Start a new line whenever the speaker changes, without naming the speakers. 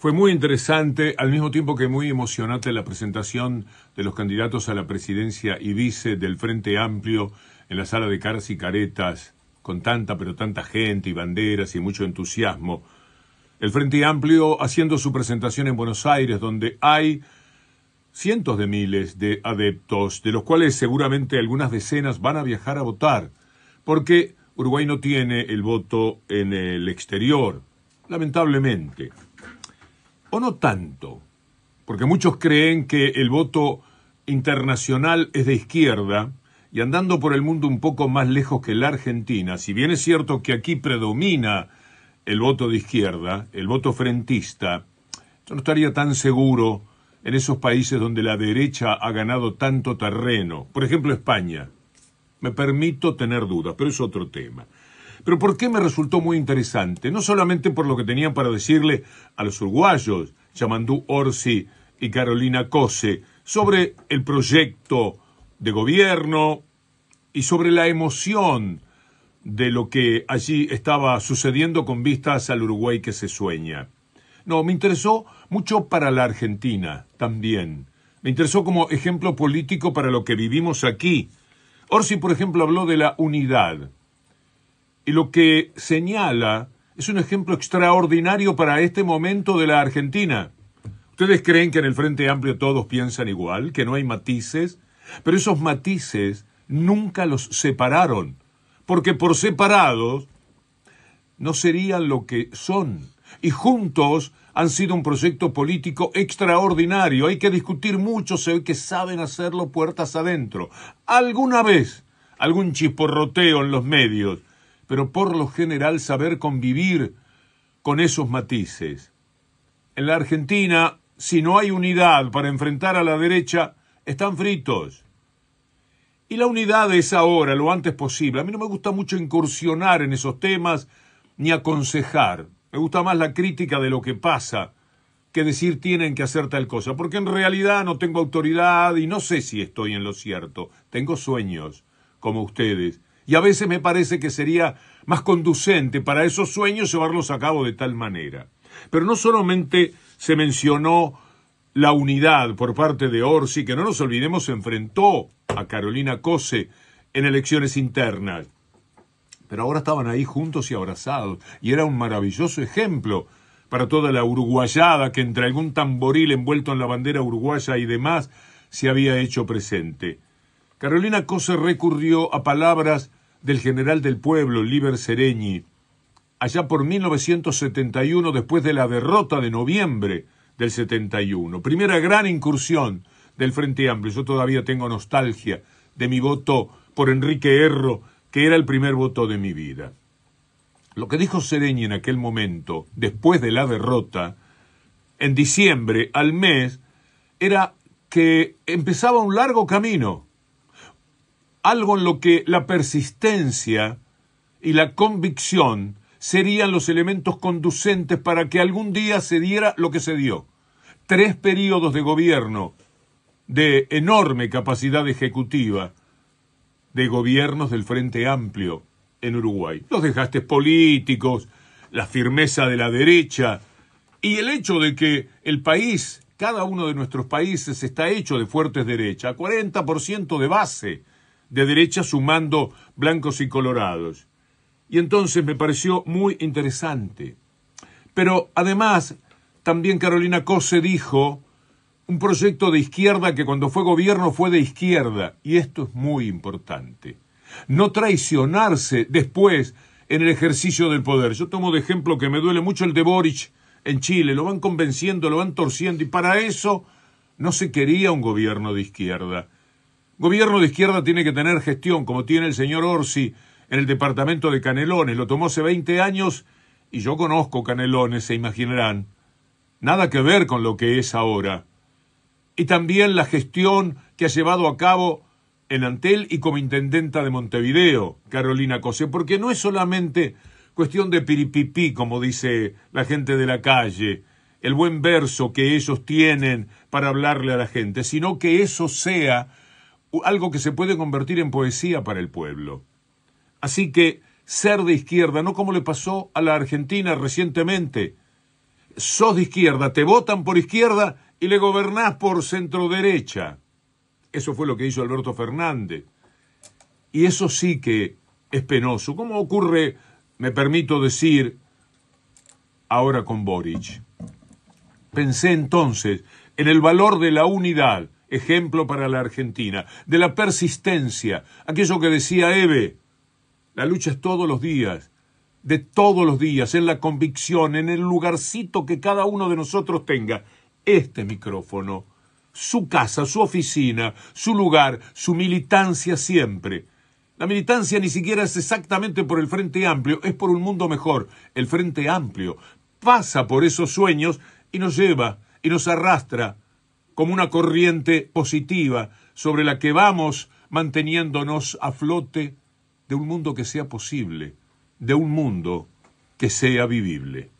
Fue muy interesante, al mismo tiempo que muy emocionante la presentación de los candidatos a la presidencia y vice del Frente Amplio en la sala de caras y caretas, con tanta pero tanta gente y banderas y mucho entusiasmo. El Frente Amplio haciendo su presentación en Buenos Aires, donde hay cientos de miles de adeptos, de los cuales seguramente algunas decenas van a viajar a votar, porque Uruguay no tiene el voto en el exterior, lamentablemente o no tanto, porque muchos creen que el voto internacional es de izquierda y andando por el mundo un poco más lejos que la Argentina, si bien es cierto que aquí predomina el voto de izquierda, el voto frentista, yo no estaría tan seguro en esos países donde la derecha ha ganado tanto terreno, por ejemplo España. Me permito tener dudas, pero es otro tema. Pero ¿por qué me resultó muy interesante? No solamente por lo que tenían para decirle a los uruguayos, Yamandú Orsi y Carolina Cose, sobre el proyecto de gobierno y sobre la emoción de lo que allí estaba sucediendo con vistas al Uruguay que se sueña. No, me interesó mucho para la Argentina también. Me interesó como ejemplo político para lo que vivimos aquí. Orsi, por ejemplo, habló de la unidad y lo que señala es un ejemplo extraordinario para este momento de la Argentina. Ustedes creen que en el Frente Amplio todos piensan igual, que no hay matices, pero esos matices nunca los separaron, porque por separados no serían lo que son, y juntos han sido un proyecto político extraordinario. Hay que discutir mucho, se ve que saben hacerlo puertas adentro. Alguna vez, algún chisporroteo en los medios pero por lo general saber convivir con esos matices. En la Argentina, si no hay unidad para enfrentar a la derecha, están fritos. Y la unidad es ahora, lo antes posible. A mí no me gusta mucho incursionar en esos temas ni aconsejar. Me gusta más la crítica de lo que pasa que decir tienen que hacer tal cosa, porque en realidad no tengo autoridad y no sé si estoy en lo cierto. Tengo sueños, como ustedes, y a veces me parece que sería más conducente para esos sueños llevarlos a cabo de tal manera. Pero no solamente se mencionó la unidad por parte de Orsi, que no nos olvidemos se enfrentó a Carolina Cose en elecciones internas. Pero ahora estaban ahí juntos y abrazados, y era un maravilloso ejemplo para toda la uruguayada que entre algún tamboril envuelto en la bandera uruguaya y demás se había hecho presente. Carolina Cose recurrió a palabras del general del pueblo, Liber Sereñi, allá por 1971, después de la derrota de noviembre del 71. Primera gran incursión del Frente Amplio. Yo todavía tengo nostalgia de mi voto por Enrique Erro, que era el primer voto de mi vida. Lo que dijo Sereñi en aquel momento, después de la derrota, en diciembre, al mes, era que empezaba un largo camino algo en lo que la persistencia y la convicción serían los elementos conducentes para que algún día se diera lo que se dio. Tres periodos de gobierno de enorme capacidad ejecutiva de gobiernos del Frente Amplio en Uruguay. Los desgastes políticos, la firmeza de la derecha y el hecho de que el país, cada uno de nuestros países, está hecho de fuertes derechas, 40% de base de derecha sumando blancos y colorados. Y entonces me pareció muy interesante. Pero además, también Carolina Cose dijo, un proyecto de izquierda que cuando fue gobierno fue de izquierda, y esto es muy importante. No traicionarse después en el ejercicio del poder. Yo tomo de ejemplo que me duele mucho el de Boric en Chile, lo van convenciendo, lo van torciendo, y para eso no se quería un gobierno de izquierda, Gobierno de izquierda tiene que tener gestión, como tiene el señor Orsi en el departamento de Canelones. Lo tomó hace 20 años y yo conozco Canelones, se imaginarán. Nada que ver con lo que es ahora. Y también la gestión que ha llevado a cabo en Antel y como intendenta de Montevideo, Carolina Cose, porque no es solamente cuestión de piripipí, como dice la gente de la calle, el buen verso que ellos tienen para hablarle a la gente, sino que eso sea algo que se puede convertir en poesía para el pueblo. Así que ser de izquierda, no como le pasó a la Argentina recientemente. Sos de izquierda, te votan por izquierda y le gobernás por centro derecha. Eso fue lo que hizo Alberto Fernández. Y eso sí que es penoso. ¿Cómo ocurre, me permito decir, ahora con Boric? Pensé entonces en el valor de la unidad, ejemplo para la Argentina, de la persistencia, aquello que decía Eve, la lucha es todos los días, de todos los días, en la convicción, en el lugarcito que cada uno de nosotros tenga, este micrófono, su casa, su oficina, su lugar, su militancia siempre. La militancia ni siquiera es exactamente por el Frente Amplio, es por un mundo mejor. El Frente Amplio pasa por esos sueños y nos lleva y nos arrastra como una corriente positiva sobre la que vamos manteniéndonos a flote de un mundo que sea posible, de un mundo que sea vivible.